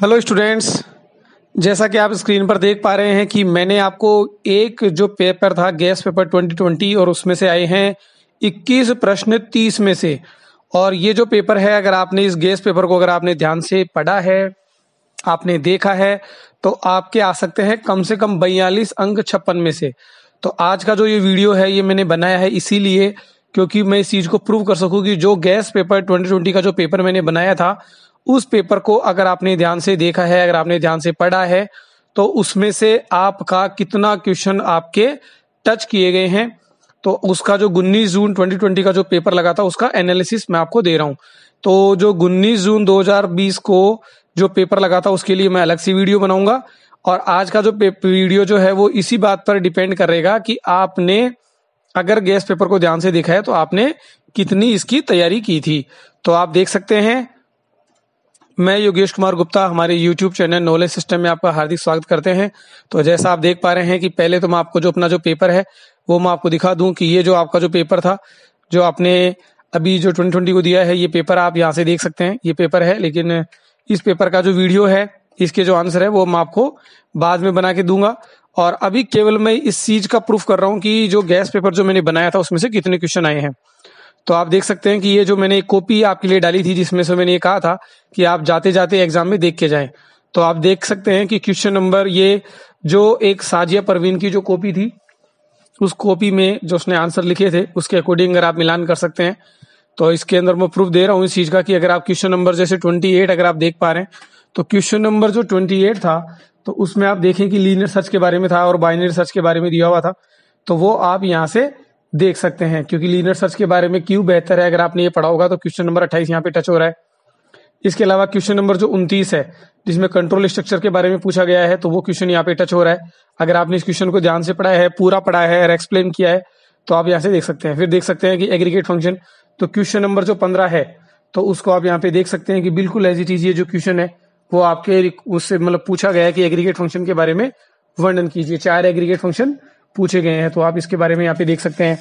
hello students जैसा कि आप स्क्रीन पर देख पा रहे हैं कि मैंने आपको एक जो पेपर था गैस पेपर 2020 और उसमें से आए हैं 21 प्रश्न 30 में से और ये जो पेपर है अगर आपने इस गैस पेपर को अगर आपने ध्यान से पढ़ा है आपने देखा है तो आपके आ सकते हैं कम से कम बयालीस अंक छप्पन में से तो आज का जो ये वीडियो है ये मैंने बनाया है इसीलिए क्योंकि मैं इस चीज़ को प्रूव कर सकूं कि जो गैस पेपर 2020 का जो पेपर मैंने बनाया था उस पेपर को अगर आपने ध्यान से देखा है अगर आपने ध्यान से पढ़ा है तो उसमें से आपका कितना क्वेश्चन आपके टच किए गए हैं तो उसका जो उन्नीस जून 2020 का जो पेपर लगा था उसका एनालिसिस मैं आपको दे रहा हूँ तो जो उन्नीस जून 2020 को जो पेपर लगा था उसके लिए मैं अलग सी वीडियो बनाऊंगा और आज का जो वीडियो जो है वो इसी बात पर डिपेंड करेगा कि आपने अगर गैस पेपर को ध्यान से देखा है तो आपने कितनी इसकी तैयारी की थी तो आप देख सकते हैं मैं योगेश कुमार गुप्ता हमारे यूट्यूब चैनल नॉलेज सिस्टम में आपका हार्दिक स्वागत करते हैं तो जैसा आप देख पा रहे हैं कि पहले तो मैं आपको जो अपना जो पेपर है वो मैं आपको दिखा दूं कि ये जो आपका जो पेपर था जो आपने अभी जो 2020 को दिया है ये पेपर आप यहाँ से देख सकते हैं ये पेपर है लेकिन इस पेपर का जो वीडियो है इसके जो आंसर है वो मैं आपको बाद में बना के दूंगा और अभी केवल मैं इस चीज का प्रूफ कर रहा हूँ कि जो गैस पेपर जो मैंने बनाया था उसमें से कितने क्वेश्चन आए हैं तो आप देख सकते हैं कि ये जो मैंने एक कॉपी आपके लिए डाली थी जिसमें से मैंने ये कहा था कि आप जाते जाते एग्जाम में देख के जाएं तो आप देख सकते हैं कि क्वेश्चन नंबर ये जो एक साजिया परवीन की जो कॉपी थी उस कॉपी में जो उसने आंसर लिखे थे उसके अकॉर्डिंग अगर आप मिलान कर सकते हैं तो इसके अंदर मैं प्रूफ दे रहा हूँ इस चीज़ का कि अगर आप क्वेश्चन नंबर जैसे ट्वेंटी एट अगर आप देख पा रहे हैं तो क्वेश्चन नंबर जो ट्वेंटी एट था तो उसमें आप देखें कि लीनियर सर्च के बारे में था और बाइनरी सर्च के बारे में दिया हुआ था तो वो आप यहाँ से देख सकते हैं क्योंकि लीनियर सर्च के बारे में क्यों बेहतर है अगर आपने ये पढ़ा होगा तो क्वेश्चन नंबर अट्ठाईस यहाँ पे टच हो रहा है इसके अलावा क्वेश्चन नंबर जो उनतीस है जिसमें कंट्रोल स्ट्रक्चर के बारे में पूछा गया है तो वो क्वेश्चन यहाँ पे टच हो रहा है अगर आपने इस क्वेश्चन को ध्यान से पढ़ा है पूरा पढ़ा है और एक्सप्लेन किया है तो आप यहाँ से देख सकते हैं फिर देख सकते हैं कि एग्रीगेट फंक्शन तो क्वेश्चन नंबर जो पंद्रह है तो उसको आप यहाँ पे देख सकते हैं कि बिल्कुल एज इट इज ये जो क्वेश्चन है वो आपके उससे मतलब पूछा गया है कि एग्रीगेट फंक्शन के बारे में वर्णन कीजिए चार एग्रीगेट फंक्शन पूछे गए हैं तो आप इसके बारे में यहाँ पे देख सकते हैं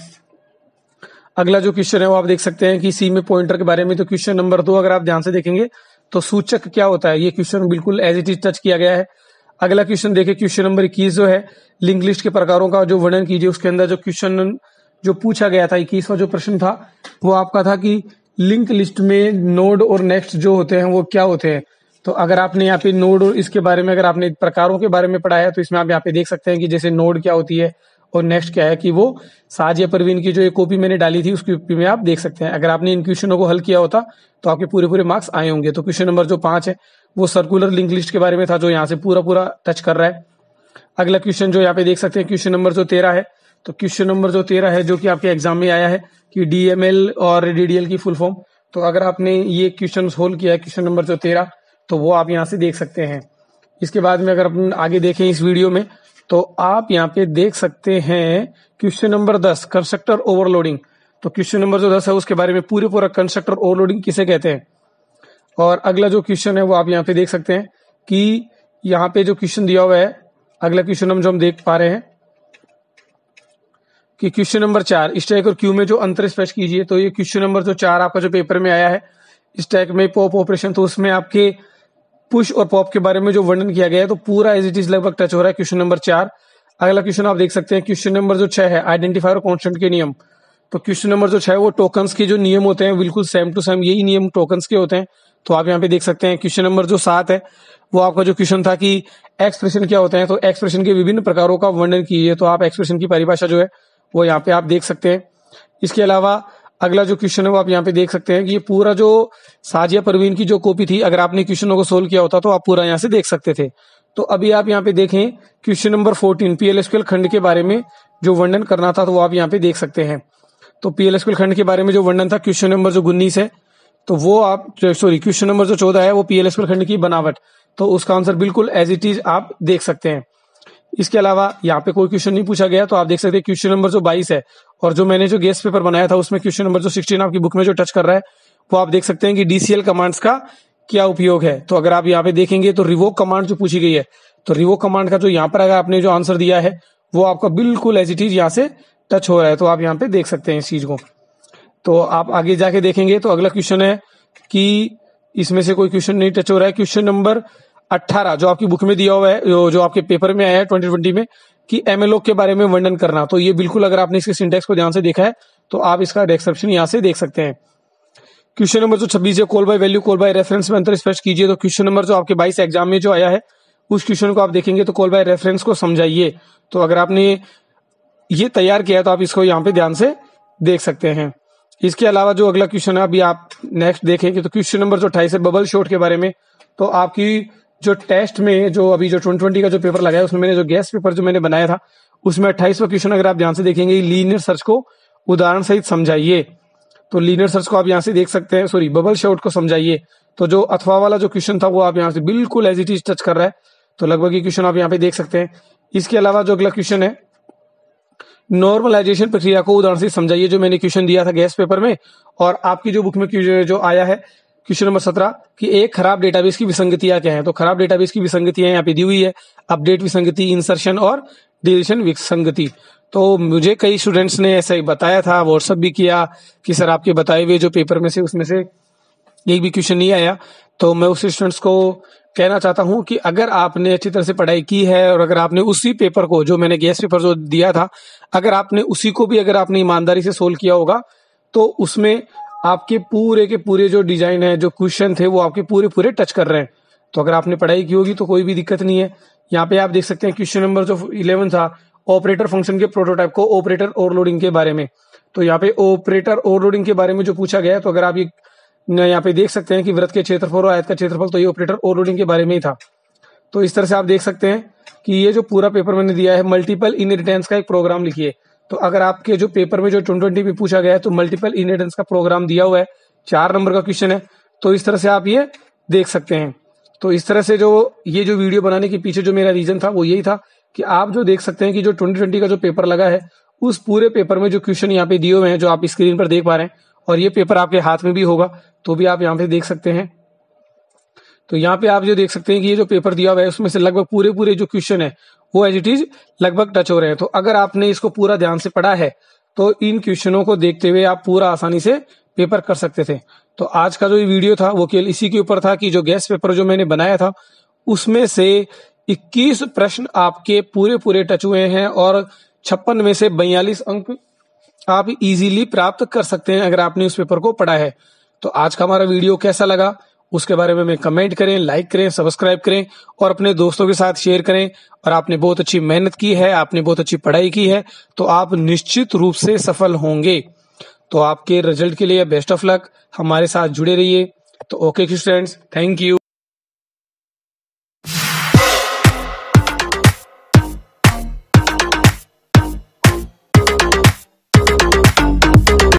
अगला जो क्वेश्चन है वो आप देख सकते हैं कि सी में पॉइंटर के बारे में तो क्वेश्चन नंबर दो अगर आप ध्यान से देखेंगे तो सूचक क्या होता है ये क्वेश्चन बिल्कुल एज इट इज टच किया गया है अगला क्वेश्चन देखे क्वेश्चन नंबर इक्कीस जो है लिंक लिस्ट के प्रकारों का जो वर्णन कीजिए उसके अंदर जो क्वेश्चन जो पूछा गया था इक्कीसवा जो प्रश्न था वो आपका था कि लिंक लिस्ट में नोड और नेक्स्ट जो होते हैं वो क्या होते हैं तो अगर आपने यहाँ पे नोड और इसके बारे में अगर आपने प्रकारों के बारे में पढ़ाया तो इसमें आप यहाँ पे देख सकते हैं कि जैसे नोड क्या होती है और नेक्स्ट क्या है कि वो साज या परवीन की जो एक कॉपी मैंने डाली थी उस कॉपी में आप देख सकते हैं अगर आपने इन क्वेश्चनों को हल किया होता तो आपके पूरे पूरे मार्क्स आए होंगे तो क्वेश्चन नंबर जो पांच है वो सर्कुलर लिंक लिस्ट के बारे में था जो यहाँ से पूरा पूरा टच कर रहा है अगला क्वेश्चन जो यहाँ पे देख सकते हैं क्वेश्चन नंबर जो तेरह है तो क्वेश्चन नंबर जो तेरह है जो कि आपके एग्जाम में आया है कि डीएमएल और डीडीएल की फुल फॉर्म तो अगर आपने ये क्वेश्चन होल्ड किया है क्वेश्चन नंबर जो तेरह तो वो आप यहाँ से देख सकते हैं इसके बाद में अगर अपन आगे देखें इस वीडियो में तो आप यहाँ पे देख सकते हैं क्वेश्चन नंबर दस कंस्ट्रक्टर ओवरलोडिंग तो क्वेश्चन नंबर जो दस है उसके बारे में पूरे पूरा कंस्ट्रक्टर ओवरलोडिंग किसे कहते हैं और अगला जो क्वेश्चन है वो आप यहाँ पे देख सकते हैं कि यहाँ पे जो क्वेश्चन दिया हुआ है अगला क्वेश्चन हम जो हम देख पा रहे हैं कि क्वेश्चन नंबर चार स्टैक और क्यू में जो अंतर स्पर्श कीजिए तो ये क्वेश्चन नंबर जो चार आपका जो पेपर में आया है स्टैक में पोप ऑपरेशन तो उसमें आपके पुश और पॉप के बारे में जो वर्णन किया गया है तो पूरा एज इट इज लगभग टच हो रहा है क्वेश्चन नंबर चार अगला क्वेश्चन आप देख सकते हैं क्वेश्चन नंबर जो छह है आइडेंटिफायर कॉन्स्टेंट के नियम तो क्वेश्चन नंबर जो छह वो टोकन्स के जो नियम होते हैं बिल्कुल सेम टू सेम यही नियम टोकन्स के होते हैं तो आप यहाँ पे देख सकते हैं क्वेश्चन नंबर जो सात है वो आपका जो क्वेश्चन था कि एक्सप्रेशन क्या होते हैं तो एक्सप्रेशन के विभिन्न प्रकारों का वर्णन कीजिए तो आप एक्सप्रेशन की परिभाषा जो है वो यहाँ पे आप देख सकते हैं इसके अलावा अगला जो क्वेश्चन है वो आप यहाँ पे देख सकते हैं कि ये पूरा जो साजिया परवीन की जो कॉपी थी अगर आपने क्वेश्चनों को सोल्व किया होता तो आप पूरा यहाँ से देख सकते थे तो अभी आप यहाँ पे देखें क्वेश्चन नंबर फोर्टीन पीएलएसक्यूएल खंड के बारे में जो वर्णन करना था तो वो आप यहाँ पे देख सकते हैं तो पीएलएसक्यूएल खंड के बारे में जो वर्णन था क्वेश्चन नंबर जो उन्नीस है तो वो आप सॉरी क्वेश्चन नंबर जो चौदह है वो पीएलएसक्यूएल खंड की बनावट तो उसका आंसर बिल्कुल एज इट इज आप देख सकते हैं इसके अलावा यहाँ पे कोई क्वेश्चन नहीं पूछा गया तो आप देख सकते हैं क्वेश्चन नंबर जो 22 है और जो मैंने जो गेस्ट पेपर बनाया था उसमें क्वेश्चन नंबर जो 16 आपकी बुक में जो टच कर रहा है वो आप देख सकते हैं कि डीसीएल कमांड्स का क्या उपयोग है तो अगर आप यहाँ पे देखेंगे तो रिवोक कमांड जो पूछी गई है तो रिवोक कमांड का जो यहाँ पर अगर आपने जो आंसर दिया है वो आपका बिल्कुल एज इट इज यहाँ से टच हो रहा है तो आप यहाँ पे देख सकते हैं इस चीज को तो आप आगे जाके देखेंगे तो अगला क्वेश्चन है कि इसमें से कोई क्वेश्चन नहीं टच हो रहा है क्वेश्चन नंबर अट्ठारह जो आपकी बुक में दिया हुआ है जो, जो आपके पेपर में आया है ट्वेंटी ट्वेंटी में कि एमएलओ के बारे में वर्णन करना तो ये बिल्कुल अगर आपने इसके सिंटेक्स को ध्यान से देखा है तो आप इसका डेस्क्रिप्शन यहाँ से देख सकते हैं क्वेश्चन नंबर जो छब्बीस है call by value call by reference में अंतर स्पष्ट कीजिए तो क्वेश्चन नंबर जो आपके बाईस एग्जाम में जो आया है उस क्वेश्चन को आप देखेंगे तो कॉल बाय रेफरेंस को समझाइए तो अगर आपने ये तैयार किया है तो आप इसको यहाँ पे ध्यान से देख सकते हैं इसके अलावा जो अगला क्वेश्चन है अभी आप नेक्स्ट देखेंगे तो क्वेश्चन नंबर जो अट्ठाईस है बबल शॉट के बारे में तो आपकी जो टेस्ट में जो अभी जो ट्वेंटी ट्वेंटी का जो पेपर लगाया उसमें मैंने जो गैस पेपर जो मैंने बनाया था उसमें अट्ठाईस क्वेश्चन अगर आप ध्यान से देखेंगे लीनियर सर्च को उदाहरण सहित समझाइए तो लीनियर सर्च को आप यहाँ से देख सकते हैं सॉरी बबल शॉट को समझाइए तो जो अथवा वाला जो क्वेश्चन था वो आप यहाँ से बिल्कुल एज इट इज टच कर रहा है तो लगभग ये क्वेश्चन आप यहाँ पे देख सकते हैं इसके अलावा जो अगला क्वेश्चन है नॉर्मलाइजेशन प्रक्रिया को उदाहरण से समझाइए जो मैंने क्वेश्चन दिया था गैस पेपर में और आपकी जो बुक में जो आया है क्वेश्चन नंबर सत्रह कि एक खराब डेटाबेस की विसंगतियां क्या है तो खराब डेटाबेस की विसंगतियां यहाँ पे दी हुई है अपडेट विसंगति इंसर्शन और डिलीशन विसंगति तो मुझे कई स्टूडेंट्स ने ऐसा ही बताया था व्हाट्सअप भी किया कि सर आपके बताए हुए जो पेपर में से उसमें से एक भी क्वेश्चन नहीं आया तो मैं उस स्टूडेंट्स को कहना चाहता हूं कि अगर आपने अच्छी तरह से पढ़ाई की है और अगर आपने उसी पेपर को जो मैंने गैस पेपर जो दिया था अगर आपने उसी को भी अगर आपने ईमानदारी से सोल्व किया होगा तो उसमें आपके पूरे के पूरे जो डिजाइन है जो क्वेश्चन थे वो आपके पूरे पूरे टच कर रहे हैं तो अगर आपने पढ़ाई की होगी तो कोई भी दिक्कत नहीं है यहाँ पे आप देख सकते हैं क्वेश्चन नंबर जो इलेवन था ऑपरेटर फंक्शन के प्रोटोटाइप को ऑपरेटर ओवरलोडिंग के बारे में तो यहाँ पे ऑपरेटर ओवरलोडिंग के बारे में जो पूछा गया तो अगर आप ये यहाँ पे देख सकते हैं कि व्रत के क्षेत्रफल और आयत का क्षेत्रफल तो ये ऑपरेटर ओवरलोडिंग के बारे में ही था तो इस तरह से आप देख सकते हैं कि ये जो पूरा पेपर मैंने दिया है मल्टीपल इनहेरिटेंस का एक प्रोग्राम लिखिए तो अगर आपके जो पेपर में जो ट्वेंटी ट्वेंटी में पूछा गया है तो मल्टीपल इनहेरिटेंस का प्रोग्राम दिया हुआ है चार नंबर का क्वेश्चन है तो इस तरह से आप ये देख सकते हैं तो इस तरह से जो ये जो वीडियो बनाने के पीछे जो मेरा रीजन था वो यही था कि आप जो देख सकते हैं कि जो ट्वेंटी ट्वेंटी का जो पेपर लगा है उस पूरे पेपर में जो क्वेश्चन यहाँ पे दिए हुए हैं जो आप स्क्रीन पर देख पा रहे हैं और ये पेपर आपके हाथ में भी होगा तो भी आप यहाँ पे देख सकते हैं तो यहाँ पे आप जो देख सकते हैं कि ये जो पेपर दिया हुआ है उसमें से लगभग पूरे पूरे जो क्वेश्चन है वो एज इट इज लगभग टच हो रहे हैं तो अगर आपने इसको पूरा ध्यान से पढ़ा है तो इन क्वेश्चनों को देखते हुए आप पूरा आसानी से पेपर कर सकते थे तो आज का जो ये वीडियो था वो केवल इसी के ऊपर था कि जो गैस पेपर जो मैंने बनाया था उसमें से 21 प्रश्न आपके पूरे पूरे टच हुए हैं और छप्पन में से बयालीस अंक आप इजीली प्राप्त कर सकते हैं अगर आपने उस पेपर को पढ़ा है तो आज का हमारा वीडियो कैसा लगा उसके बारे में हमें कमेंट करें लाइक करें सब्सक्राइब करें और अपने दोस्तों के साथ शेयर करें और आपने बहुत अच्छी मेहनत की है आपने बहुत अच्छी पढ़ाई की है तो आप निश्चित रूप से सफल होंगे तो आपके रिजल्ट के लिए बेस्ट ऑफ लक हमारे साथ जुड़े रहिए तो ओके स्टूडेंट्स थैंक यू